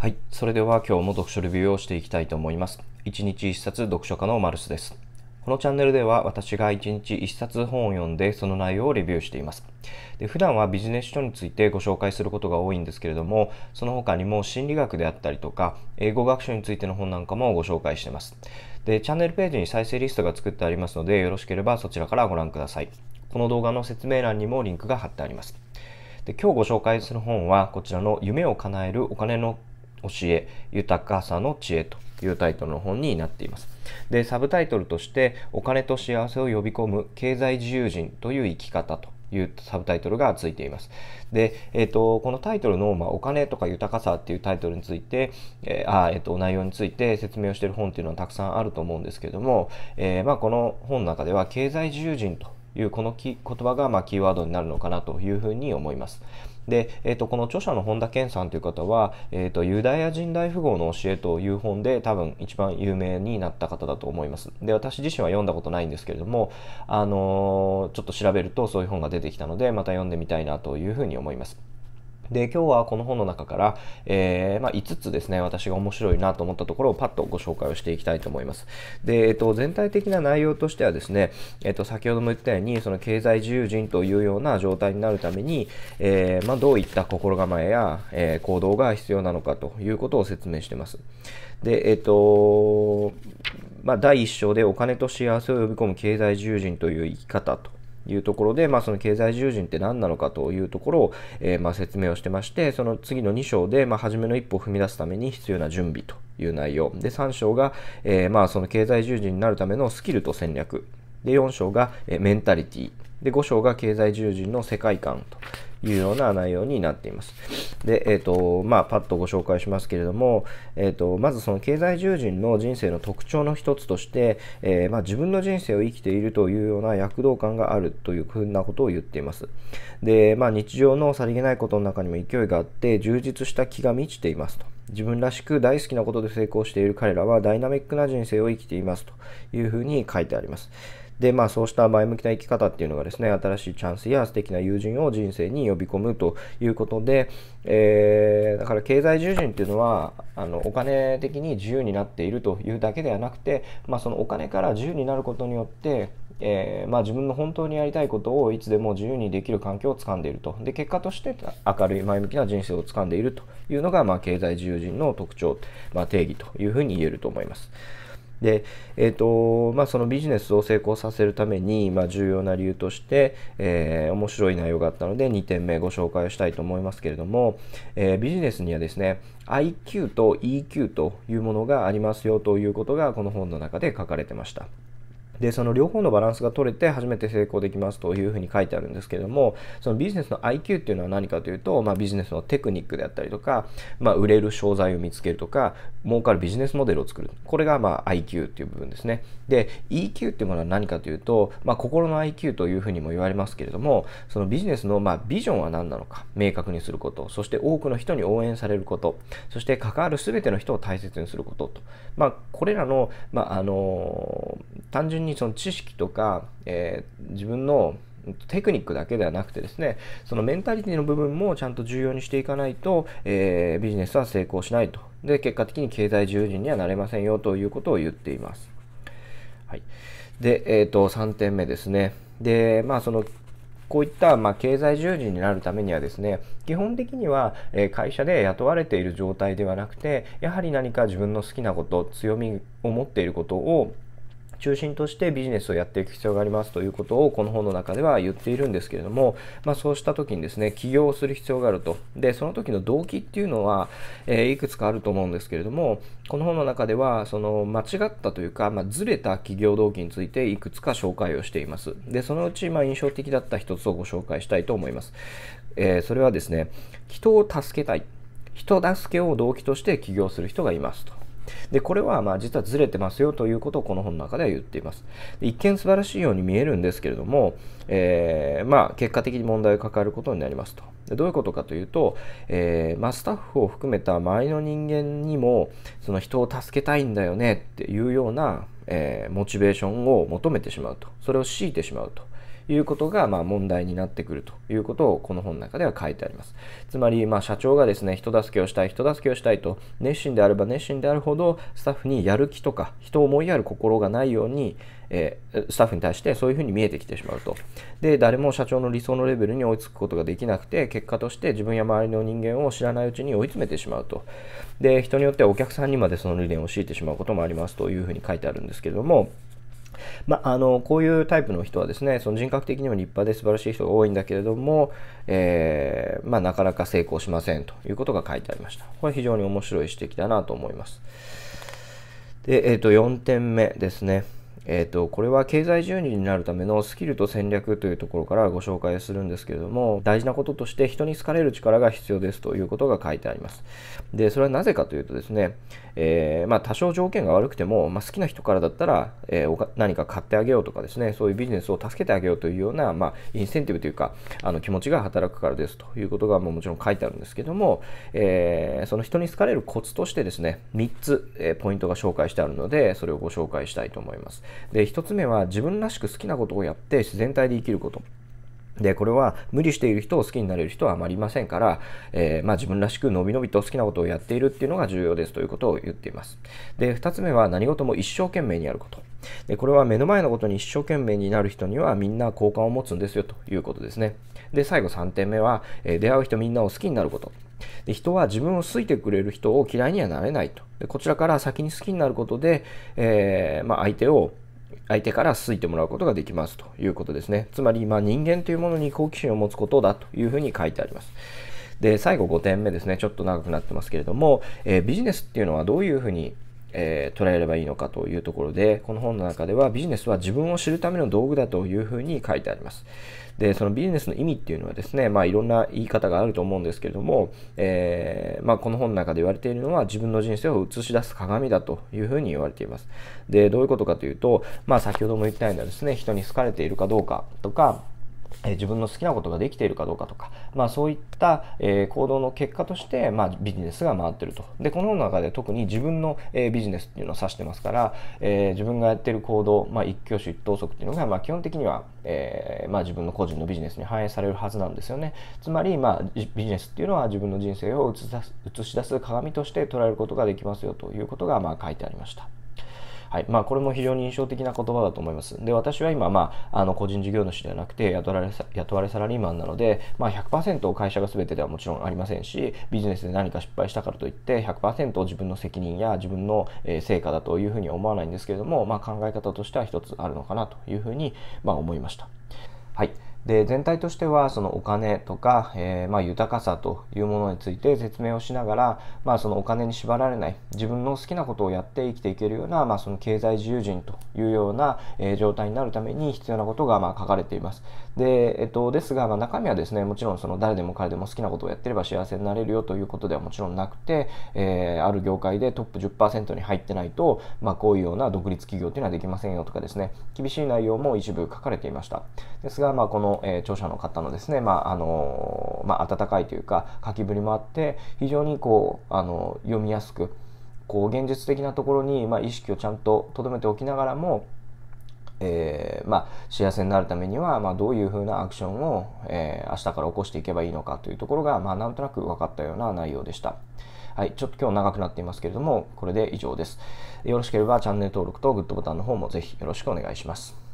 はい。それでは今日も読書レビューをしていきたいと思います。1日1冊読書家のマルスです。このチャンネルでは私が1日1冊本を読んでその内容をレビューしています。で普段はビジネス書についてご紹介することが多いんですけれども、その他にも心理学であったりとか、英語学習についての本なんかもご紹介しています。で、チャンネルページに再生リストが作ってありますので、よろしければそちらからご覧ください。この動画の説明欄にもリンクが貼ってあります。で今日ご紹介する本はこちらの夢を叶えるお金の教え、豊かさの知恵というタイトルの本になっています。で、サブタイトルとして、お金と幸せを呼び込む経済自由人という生き方というサブタイトルがついています。で、えっ、ー、と、このタイトルの、まあ、お金とか豊かさっていうタイトルについて、えー、あ、えっ、ー、と、内容について説明をしている本っていうのはたくさんあると思うんですけども、えまあ、この本の中では、経済自由人というこのき言葉がまキーワードになるのかなというふうに思います。で、えー、とこの著者の本田健さんという方は、えー、とユダヤ人大富豪の教えという本で多分一番有名になった方だと思います。で、私自身は読んだことないんですけれども、あのー、ちょっと調べるとそういう本が出てきたので、また読んでみたいなというふうに思います。で、今日はこの本の中から、えー、まあ、5つですね、私が面白いなと思ったところをパッとご紹介をしていきたいと思います。で、えっと、全体的な内容としてはですね、えっと、先ほども言ったように、その経済自由人というような状態になるために、えー、まあ、どういった心構えや、えー、行動が必要なのかということを説明してます。で、えっと、まあ、第1章でお金と幸せを呼び込む経済自由人という生き方というところで、まあ、その経済従人って何なのかというところを、えー、まあ説明をしてましてその次の2章で、まあ、初めの一歩を踏み出すために必要な準備という内容で3章が、えー、まあその経済従人になるためのスキルと戦略で4章が、えメンタリティで5章が経済従人の世界観というような内容になっています。で、えっ、ー、と、まあ、パッとご紹介しますけれども、えっ、ー、と、まずその経済従人の人生の特徴の一つとして、えー、まあ、自分の人生を生きているというような躍動感があるというふうなことを言っています。で、まあ、日常のさりげないことの中にも勢いがあって、充実した気が満ちていますと。自分らしく大好きなことで成功している彼らはダイナミックな人生を生きていますというふうに書いてあります。で、まあ、そうした前向きな生き方っていうのがですね、新しいチャンスや素敵な友人を人生に呼び込むということで、えー、だから経済従順っていうのは、あのお金的に自由になっているというだけではなくて、まあ、そのお金から自由になることによって、えー、まあ、自分の本当にやりたいことをいつでも自由にできる環境をつかんでいるとで結果として明るい前向きな人生をつかんでいるというのが、まあ、経済自由人の特徴、まあ、定義というふうに言えると思います。で、えーとまあ、そのビジネスを成功させるために、まあ、重要な理由として、えー、面白い内容があったので2点目ご紹介をしたいと思いますけれども、えー、ビジネスにはですね IQ と EQ というものがありますよということがこの本の中で書かれてました。でその両方のバランスが取れて初めて成功できますというふうに書いてあるんですけれどもそのビジネスの IQ っていうのは何かというと、まあ、ビジネスのテクニックであったりとか、まあ、売れる商材を見つけるとか儲かるビジネスモデルを作るこれがまあ IQ っていう部分ですねで EQ っていうものは何かというと、まあ、心の IQ というふうにも言われますけれどもそのビジネスのまあビジョンは何なのか明確にすることそして多くの人に応援されることそして関わる全ての人を大切にすることと、まあ、これらの,、まあ、あの単純ににその知識とか、えー、自分のテクニックだけではなくてですね、そのメンタリティの部分もちゃんと重要にしていかないと、えー、ビジネスは成功しないと。で、結果的に経済従事にはなれませんよということを言っています。はい。で、えっ、ー、と、3点目ですね。で、まあ、その、こういった、まあ、経済従事になるためにはですね、基本的には、え会社で雇われている状態ではなくて、やはり何か自分の好きなこと、強みを持っていることを中心としてビジネスをやっていく必要がありますということをこの本の中では言っているんですけれども、まあ、そうした時にですね起業する必要があるとでその時の動機っていうのは、えー、いくつかあると思うんですけれどもこの本の中ではその間違ったというか、まあ、ずれた企業動機についていくつか紹介をしていますでそのうち、まあ、印象的だった一つをご紹介したいと思います、えー、それはですね人を助けたい人助けを動機として起業する人がいますとで、これはまあ実はずれてますよということをこの本の中では言っています。一見素晴らしいように見えるんですけれども、えー、まあ結果的に問題を抱えることになりますと。どういうことかというと、えー、まあ、スタッフを含めた周りの人間にもその人を助けたいんだよねっていうような、えー、モチベーションを求めてしまうとそれを強いてしまうということが、ま問題になってくるということをこの本の中では書いてあります。つまり、ま社長がですね、人助けをしたい、人助けをしたいと、熱心であれば熱心であるほど、スタッフにやる気とか、人を思いやる心がないように、えー、スタッフに対してそういうふうに見えてきてしまうと。で、誰も社長の理想のレベルに追いつくことができなくて、結果として自分や周りの人間を知らないうちに追い詰めてしまうと。で、人によってはお客さんにまでその理念を強いてしまうこともありますというふうに書いてあるんですけれども、まあ、あの、こういうタイプの人はですね、その人格的にも立派で素晴らしい人が多いんだけれども、えー、まあ、なかなか成功しませんということが書いてありました。これ非常に面白い指摘だなと思います。で、えっ、ー、と、4点目ですね。えーと、これは経済住人になるためのスキルと戦略というところからご紹介するんですけれども大事なこととして人に好かれる力が必要ですということが書いてありますでそれはなぜかというとですね、えー、まあ、多少条件が悪くても、まあ、好きな人からだったら、えー、何か買ってあげようとかですねそういうビジネスを助けてあげようというような、まあ、インセンティブというかあの気持ちが働くからですということがもうもちろん書いてあるんですけども、えー、その人に好かれるコツとしてですね3つ、えポイントが紹介してあるのでそれをご紹介したいと思いますで1つ目は自分らしく好きなことをやって自然体で生きることでこれは無理している人を好きになれる人はあまりいませんから、えー、まあ、自分らしくのびのびと好きなことをやっているっていうのが重要ですということを言っています。で2つ目は何事も一生懸命にやること。でこれは目の前のことに一生懸命になる人にはみんな好感を持つんですよということですね。で最後3点目は、えー、出会う人みんなを好きになること。で人は自分を好いてくれる人を嫌いにはなれないと。でこちらから先に好きになることで、えー、まあ、相手を相手から好いてもらうことができますということですね。つまり、まあ、人間というものに好奇心を持つことだというふうに書いてあります。で、最後5点目ですね。ちょっと長くなってますけれども、えー、ビジネスっていうのはどういうふうにえー、捉えればいいのかというところで、この本の中ではビジネスは自分を知るための道具だというふうに書いてあります。で、そのビジネスの意味っていうのはですね、まあいろんな言い方があると思うんですけれども、えー、まあこの本の中で言われているのは自分の人生を映し出す鏡だというふうに言われています。で、どういうことかというと、まあ先ほども言ったようなですね、人に好かれているかどうかとか、自分の好きなことができているかどうかとか、まあ、そういった、え行動の結果として、まあ、ビジネスが回ってると。で、この中で特に自分の、えビジネスっていうのを指してますから、え自分がやってる行動、まあ、一挙手一投足っていうのが、まあ、基本的には、えまあ、自分の個人のビジネスに反映されるはずなんですよね。つまり、まあ、ビジネスっていうのは自分の人生を映し出す鏡として捉えることができますよということが、まあ、書いてありました。はいまあ、これも非常に印象的な言葉だと思います。で私は今、まあ、あの個人事業主ではなくて雇われ雇われサラリーマンなので、まあ100、会社が全てではもちろんありませんしビジネスで何か失敗したからといって100%自分の責任や自分の成果だというふうに思わないんですけれども、まあ、考え方としては一つあるのかなというふうに、まあ、思いました。はいで全体としてはそのお金とか、えー、まあ、豊かさというものについて説明をしながら、まあ、そのお金に縛られない自分の好きなことをやって生きていけるような、まあ、その経済自由人というような、えー、状態になるために必要なことがま書かれています。で,、えっと、ですが、ま中身はですねもちろんその誰でも彼でも好きなことをやってれば幸せになれるよということではもちろんなくて、えー、ある業界でトップ10%に入ってないと、まこういうような独立企業というのはできませんよとかですね厳しい内容も一部書かれていました。ですが、まあ、このの、え著者の方のですね、まああのまあ、温かいというか書きぶりもあって非常にこうあの読みやすくこう現実的なところに、まあ、意識をちゃんと留めておきながらも、えー、まあ、幸せになるためには、まあ、どういうふうなアクションを、えー、明日から起こしていけばいいのかというところが、まあ、なんとなく分かったような内容でした。はい、ちょっと今日長くなっていますけれども、これで以上です。よろしければチャンネル登録とグッドボタンの方もぜひよろしくお願いします。